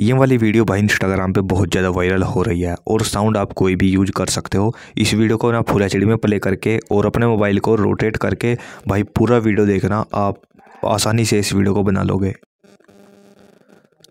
ये वाली वीडियो भाई इंस्टाग्राम पे बहुत ज़्यादा वायरल हो रही है और साउंड आप कोई भी यूज कर सकते हो इस वीडियो को ना फुल एच में प्ले करके और अपने मोबाइल को रोटेट करके भाई पूरा वीडियो देखना आप आसानी से इस वीडियो को बना लोगे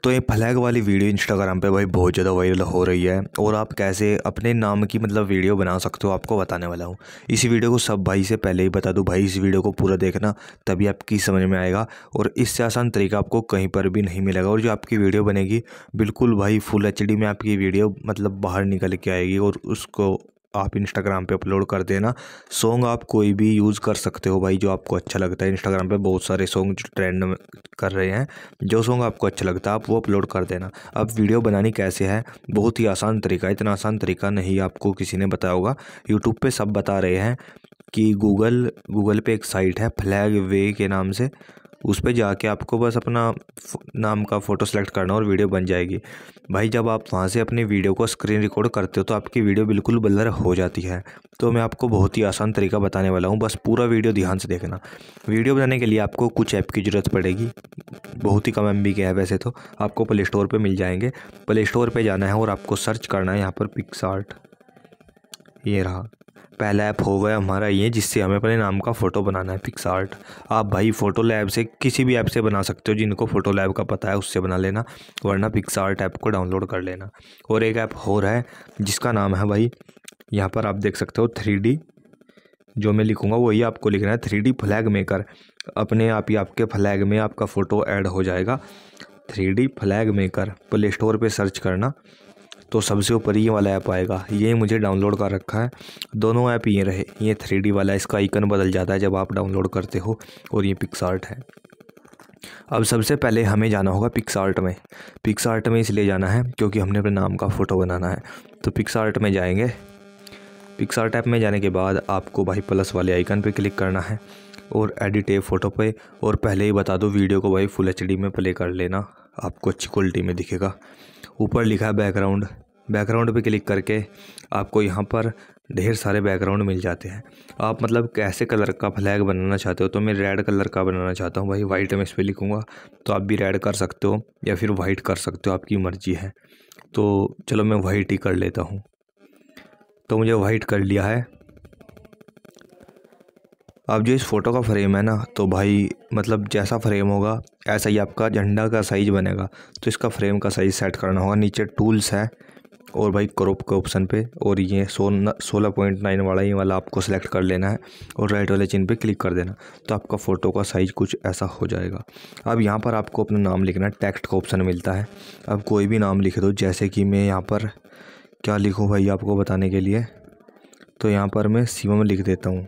तो ये फ्लैग वाली वीडियो इंस्टाग्राम पे भाई बहुत ज़्यादा वायरल हो रही है और आप कैसे अपने नाम की मतलब वीडियो बना सकते हो आपको बताने वाला हूँ इसी वीडियो को सब भाई से पहले ही बता दूँ भाई इस वीडियो को पूरा देखना तभी आपकी समझ में आएगा और इससे आसान तरीका आपको कहीं पर भी नहीं मिलेगा और जो आपकी वीडियो बनेगी बिल्कुल भाई फुल एच में आपकी वीडियो मतलब बाहर निकल के आएगी और उसको आप इंस्टाग्राम पे अपलोड कर देना सॉन्ग आप कोई भी यूज़ कर सकते हो भाई जो आपको अच्छा लगता है इंस्टाग्राम पे बहुत सारे सॉन्ग जो ट्रेंड में कर रहे हैं जो सॉन्ग आपको अच्छा लगता है आप वो अपलोड कर देना अब वीडियो बनानी कैसे है बहुत ही आसान तरीका इतना आसान तरीका नहीं आपको किसी ने बताया होगा यूट्यूब पर सब बता रहे हैं कि गूगल गूगल पे एक साइट है फ्लैग वे के नाम से उस पर जाके आपको बस अपना नाम का फ़ोटो सेलेक्ट करना और वीडियो बन जाएगी भाई जब आप वहाँ से अपनी वीडियो को स्क्रीन रिकॉर्ड करते हो तो आपकी वीडियो बिल्कुल ब्लर हो जाती है तो मैं आपको बहुत ही आसान तरीका बताने वाला हूँ बस पूरा वीडियो ध्यान से देखना वीडियो बनाने के लिए आपको कुछ ऐप की ज़रूरत पड़ेगी बहुत ही कम एम के है वैसे तो आपको प्ले स्टोर पर मिल जाएंगे प्ले स्टोर पर जाना है और आपको सर्च करना है यहाँ पर पिक्स ये रहा पहला ऐप हो गया हमारा ये जिससे हमें अपने नाम का फ़ोटो बनाना है पिक्स आर्ट आप भाई फ़ोटो लैब से किसी भी ऐप से बना सकते हो जिनको फ़ोटो लैब का पता है उससे बना लेना वरना पिक्स आर्ट ऐप को डाउनलोड कर लेना और एक ऐप हो रहा है जिसका नाम है भाई यहाँ पर आप देख सकते हो थ्री जो मैं लिखूँगा वही आपको लिखना है थ्री डी फ्लैग मेकर अपने आप ही आपके फ्लैग में आपका फ़ोटो ऐड हो जाएगा three D flag maker play store पर सर्च करना तो सबसे ऊपर ये वाला ऐप आएगा ये मुझे डाउनलोड कर रखा है दोनों ऐप ये रहे ये थ्री वाला इसका आइकन बदल जाता है जब आप डाउनलोड करते हो और ये पिक्सार्ट है अब सबसे पहले हमें जाना होगा पिक्सार्ट में पिक्सार्ट में इसलिए जाना है क्योंकि हमने अपने नाम का फ़ोटो बनाना है तो पिक्सार्ट में जाएंगे पिक्सार्ट ऐप में जाने के बाद आपको भाई प्लस वाले आइकन पर क्लिक करना है और एडिट ए फ़ोटो पे और पहले ही बता दो वीडियो को भाई फुल एच में प्ले कर लेना आपको अच्छी क्वालिटी में दिखेगा ऊपर लिखा है बैकग्राउंड बैकग्राउंड पे क्लिक करके आपको यहाँ पर ढेर सारे बैकग्राउंड मिल जाते हैं आप मतलब कैसे कलर का फ्लैग बनाना चाहते हो तो मैं रेड कलर का बनाना चाहता हूँ भाई वाइट में इस पर लिखूँगा तो आप भी रेड कर सकते हो या फिर वाइट कर सकते हो आपकी मर्ज़ी है तो चलो मैं वाइट ही कर लेता हूँ तो मुझे वाइट कर लिया है अब जो इस फ़ोटो का फ्रेम है ना तो भाई मतलब जैसा फ्रेम होगा ऐसा ही आपका झंडा का साइज़ बनेगा तो इसका फ्रेम का साइज़ सेट करना होगा नीचे टूल्स है और भाई क्रोप के ऑप्शन पे और ये सोलह सोलह पॉइंट नाइन वाला ही वाला आपको सेलेक्ट कर लेना है और राइट वाले चिन्ह पे क्लिक कर देना तो आपका फ़ोटो का साइज़ कुछ ऐसा हो जाएगा अब यहाँ पर आपको अपना नाम लिखना है टेक्स्ट का ऑप्शन मिलता है अब कोई भी नाम लिख दो तो, जैसे कि मैं यहाँ पर क्या लिखूँ भाई आपको बताने के लिए तो यहाँ पर मैं शिवम लिख देता हूँ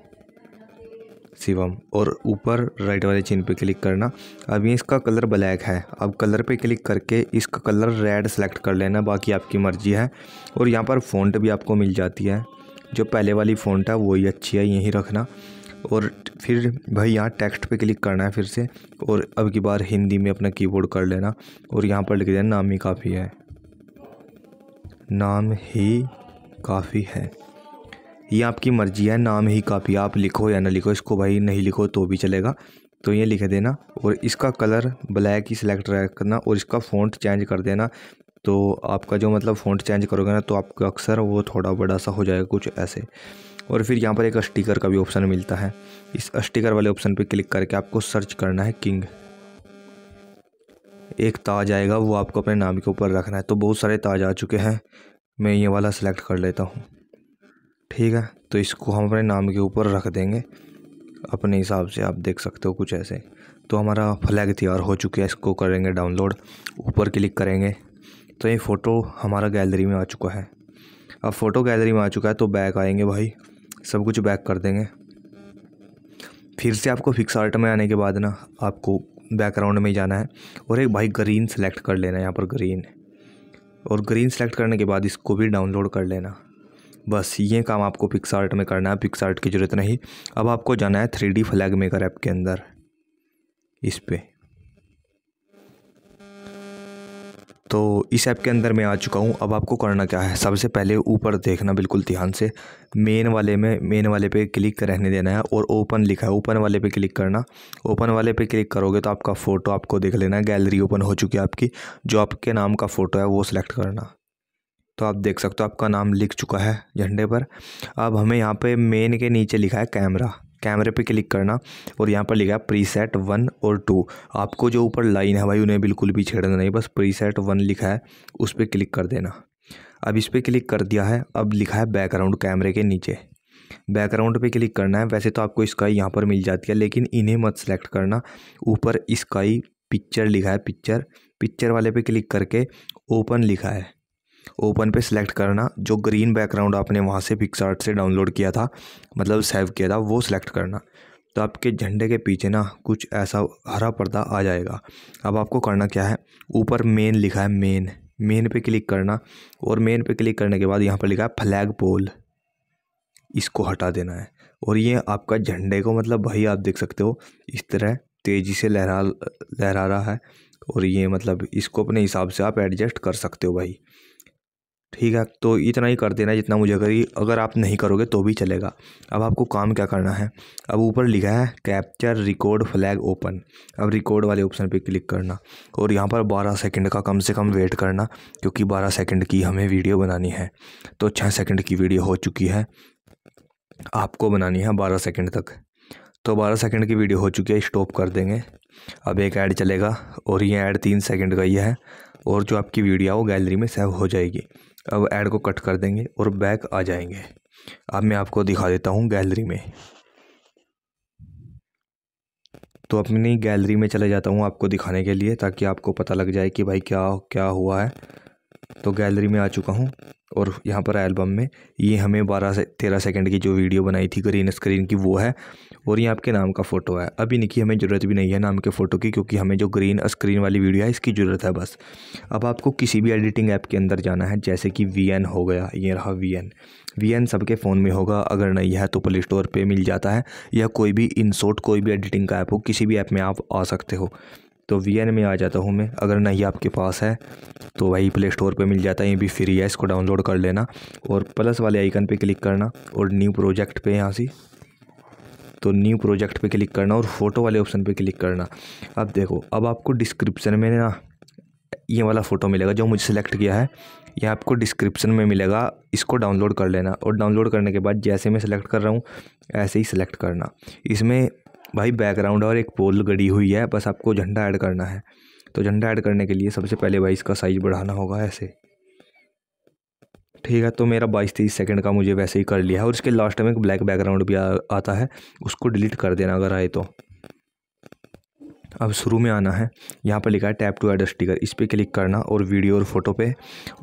शिवम और ऊपर राइट वाले चिन्ह पे क्लिक करना अभी इसका कलर ब्लैक है अब कलर पे क्लिक करके इसका कलर रेड सेलेक्ट कर लेना बाकी आपकी मर्जी है और यहाँ पर फ़ॉन्ट भी आपको मिल जाती है जो पहले वाली फ़ॉन्ट है वही अच्छी है यहीं रखना और फिर भाई यहाँ टेक्स्ट पे क्लिक करना है फिर से और अब की बार हिंदी में अपना कीबोर्ड कर लेना और यहाँ पर लिख देना नाम ही काफ़ी है नाम ही काफ़ी है ये आपकी मर्जी है नाम ही काफ़ी आप लिखो या ना लिखो इसको भाई नहीं लिखो तो भी चलेगा तो ये लिख देना और इसका कलर ब्लैक ही सिलेक्ट करना और इसका फ़ॉन्ट चेंज कर देना तो आपका जो मतलब फ़ॉन्ट चेंज करोगे ना तो आपका अक्सर वो थोड़ा बड़ा सा हो जाएगा कुछ ऐसे और फिर यहाँ पर एक स्टिकर का भी ऑप्शन मिलता है इस स्टिकर वाले ऑप्शन पर क्लिक करके आपको सर्च करना है किंग एक ताज आएगा वो आपको अपने नाम के ऊपर रखना है तो बहुत सारे ताज आ चुके हैं मैं ये वाला सिलेक्ट कर लेता हूँ ठीक है तो इसको हम अपने नाम के ऊपर रख देंगे अपने हिसाब से आप देख सकते हो कुछ ऐसे तो हमारा फ्लैग तैयार हो चुका है इसको करेंगे डाउनलोड ऊपर क्लिक करेंगे तो ये फ़ोटो हमारा गैलरी में आ चुका है अब फ़ोटो गैलरी में आ चुका है तो बैक आएंगे भाई सब कुछ बैक कर देंगे फिर से आपको फिक्स आर्ट में आने के बाद ना आपको बैकग्राउंड में ही जाना है और एक भाई ग्रीन सेलेक्ट कर लेना यहाँ पर ग्रीन और ग्रीन सेलेक्ट करने के बाद इसको भी डाउनलोड कर लेना बस ये काम आपको पिक्स आर्ट में करना है पिक्स आर्ट की ज़रूरत नहीं अब आपको जाना है three D flag maker app के अंदर इस पर तो इस ऐप के अंदर मैं आ चुका हूँ अब आपको करना क्या है सबसे पहले ऊपर देखना बिल्कुल ध्यान से मेन वाले में मेन वाले पे क्लिक रहने देना है और ओपन लिखा है ओपन वाले पे क्लिक करना ओपन वाले पे क्लिक करोगे तो आपका फ़ोटो आपको देख लेना है गैलरी ओपन हो चुकी है आपकी जो आपके नाम का फ़ोटो है वो सिलेक्ट करना तो आप देख सकते हो आपका नाम लिख चुका है झंडे पर अब हमें यहाँ पे मेन के नीचे लिखा है कैमरा कैमरे पे क्लिक करना और यहाँ पर लिखा है प्रीसेट वन और टू आपको जो ऊपर लाइन है भाई उन्हें बिल्कुल भी छेड़ना नहीं बस प्रीसेट वन लिखा है उस पर क्लिक कर देना अब इस पर क्लिक कर दिया है अब लिखा है बैकग्राउंड कैमरे के नीचे बैकग्राउंड पे क्लिक करना है वैसे तो आपको स्काई यहाँ पर मिल जाती है लेकिन इन्हें मत सेलेक्ट करना ऊपर स्काई पिक्चर लिखा है पिक्चर पिक्चर वाले पे क्लिक करके ओपन लिखा है ओपन पे सिलेक्ट करना जो ग्रीन बैकग्राउंड आपने वहाँ से पिक्सार्ट से डाउनलोड किया था मतलब सेव किया था वो सिलेक्ट करना तो आपके झंडे के पीछे ना कुछ ऐसा हरा पर्दा आ जाएगा अब आपको करना क्या है ऊपर मेन लिखा है मेन मेन पे क्लिक करना और मेन पे क्लिक करने के बाद यहाँ पर लिखा है फ्लैग पोल इसको हटा देना है और ये आपका झंडे को मतलब भाई आप देख सकते हो इस तरह तेज़ी से लहरा लहरा रहा है और ये मतलब इसको अपने हिसाब से आप एडजस्ट कर सकते हो भाई ठीक है तो इतना ही कर देना जितना मुझे करी अगर आप नहीं करोगे तो भी चलेगा अब आपको काम क्या करना है अब ऊपर लिखा है कैप्चर रिकॉर्ड फ्लैग ओपन अब रिकॉर्ड वाले ऑप्शन पे क्लिक करना और यहाँ पर 12 सेकंड का कम से कम वेट करना क्योंकि 12 सेकंड की हमें वीडियो बनानी है तो 6 सेकंड की वीडियो हो चुकी है आपको बनानी है बारह सेकेंड तक तो बारह सेकेंड की वीडियो हो चुकी है स्टॉप कर देंगे अब एक ऐड चलेगा और ये ऐड तीन सेकेंड का ही है और जो आपकी वीडियो है वो गैलरी में सेव हो जाएगी अब ऐड को कट कर देंगे और बैक आ जाएंगे अब मैं आपको दिखा देता हूँ गैलरी में तो अपनी गैलरी में चले जाता हूँ आपको दिखाने के लिए ताकि आपको पता लग जाए कि भाई क्या क्या हुआ है तो गैलरी में आ चुका हूँ और यहाँ पर एल्बम में ये हमें बारह से तेरह सेकेंड की जो वीडियो बनाई थी ग्रीन स्क्रीन की वो है और ये आपके नाम का फ़ोटो है अभी इनकी हमें ज़रूरत भी नहीं है नाम के फ़ोटो की क्योंकि हमें जो ग्रीन स्क्रीन वाली वीडियो है इसकी ज़रूरत है बस अब आपको किसी भी एडिटिंग ऐप के अंदर जाना है जैसे कि वी हो गया ये रहा वी एन वी एन सबके फ़ोन में होगा अगर नहीं है तो प्ले स्टोर पर मिल जाता है या कोई भी इनसोट कोई भी एडिटिंग का ऐप हो किसी भी ऐप में आप आ सकते हो तो वी में आ जाता हूँ मैं अगर नहीं आपके पास है तो वही प्ले स्टोर पर मिल जाता है ये भी फ्री है इसको डाउनलोड कर लेना और प्लस वाले आइकन पर क्लिक करना और न्यू प्रोजेक्ट पर यहाँ से तो न्यू प्रोजेक्ट पे क्लिक करना और फ़ोटो वाले ऑप्शन पे क्लिक करना अब देखो अब आपको डिस्क्रिप्शन में ना ये वाला फ़ोटो मिलेगा जो मुझे सेलेक्ट किया है ये आपको डिस्क्रिप्शन में मिलेगा इसको डाउनलोड कर लेना और डाउनलोड करने के बाद जैसे मैं सिलेक्ट कर रहा हूँ ऐसे ही सेलेक्ट करना इसमें भाई बैकग्राउंड और एक पोल गड़ी हुई है बस आपको झंडा ऐड करना है तो झंडा ऐड करने के लिए सबसे पहले भाई इसका साइज़ बढ़ाना होगा ऐसे ठीक है तो मेरा बाईस तेईस सेकंड का मुझे वैसे ही कर लिया है और इसके लास्ट में एक ब्लैक बैकग्राउंड भी आ, आता है उसको डिलीट कर देना अगर आए तो अब शुरू में आना है यहाँ पर लिखा है टैप टू एड स्टिकर इस पर क्लिक करना और वीडियो और फोटो पे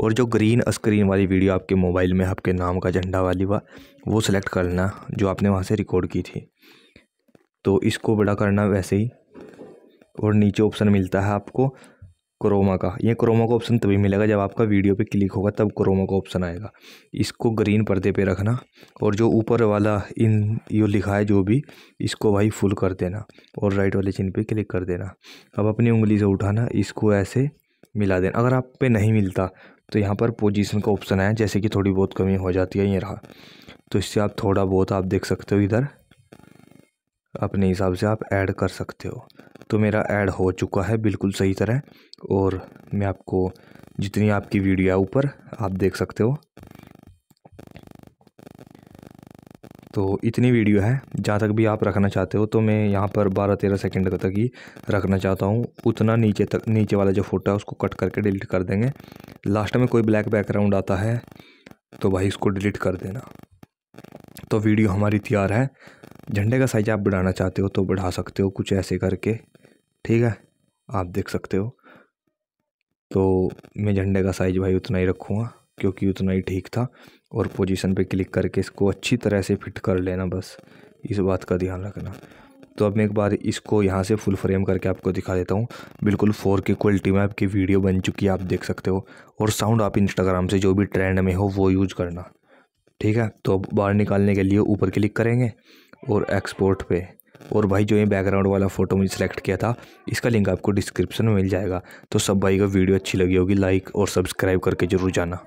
और जो ग्रीन स्क्रीन वाली वीडियो आपके मोबाइल में आपके नाम का झंडा वाली वा वो सिलेक्ट करना जो आपने वहाँ से रिकॉर्ड की थी तो इसको बड़ा करना वैसे ही और नीचे ऑप्शन मिलता है आपको क्रोमा का ये क्रोमा का ऑप्शन तभी मिलेगा जब आपका वीडियो पे क्लिक होगा तब क्रोमा का ऑप्शन आएगा इसको ग्रीन पर्दे पे रखना और जो ऊपर वाला इन यो लिखा है जो भी इसको भाई फुल कर देना और राइट वाले चिन्ह पे क्लिक कर देना अब अपनी उंगली से उठाना इसको ऐसे मिला देना अगर आप पे नहीं मिलता तो यहाँ पर पोजिशन का ऑप्शन आया जैसे कि थोड़ी बहुत कमी हो जाती है ये रहा तो इससे आप थोड़ा बहुत आप देख सकते हो इधर अपने हिसाब से आप ऐड कर सकते हो तो मेरा ऐड हो चुका है बिल्कुल सही तरह और मैं आपको जितनी आपकी वीडियो है ऊपर आप देख सकते हो तो इतनी वीडियो है जहाँ तक भी आप रखना चाहते हो तो मैं यहाँ पर बारह तेरह सेकेंड तक ही रखना चाहता हूँ उतना नीचे तक नीचे वाला जो फ़ोटो है उसको कट करके डिलीट कर देंगे लास्ट में कोई ब्लैक बैकग्राउंड आता है तो भाई इसको डिलीट कर देना तो वीडियो हमारी तैयार है झंडे का साइज आप बढ़ाना चाहते हो तो बढ़ा सकते हो कुछ ऐसे करके ठीक है आप देख सकते हो तो मैं झंडे का साइज भाई उतना ही रखूँगा क्योंकि उतना ही ठीक था और पोजीशन पे क्लिक करके इसको अच्छी तरह से फिट कर लेना बस इस बात का ध्यान रखना तो अब मैं एक बार इसको यहाँ से फुल फ्रेम करके आपको दिखा देता हूँ बिल्कुल फोर की क्वालिटी में आपकी वीडियो बन चुकी है आप देख सकते हो और साउंड आप इंस्टाग्राम से जो भी ट्रेंड में हो वो यूज़ करना ठीक है तो अब बाहर निकालने के लिए ऊपर क्लिक करेंगे और एक्सपोर्ट पे और भाई जो ये बैकग्राउंड वाला फ़ोटो मुझे सेलेक्ट किया था इसका लिंक आपको डिस्क्रिप्शन में मिल जाएगा तो सब भाई का वीडियो अच्छी लगी होगी लाइक और सब्सक्राइब करके जरूर जाना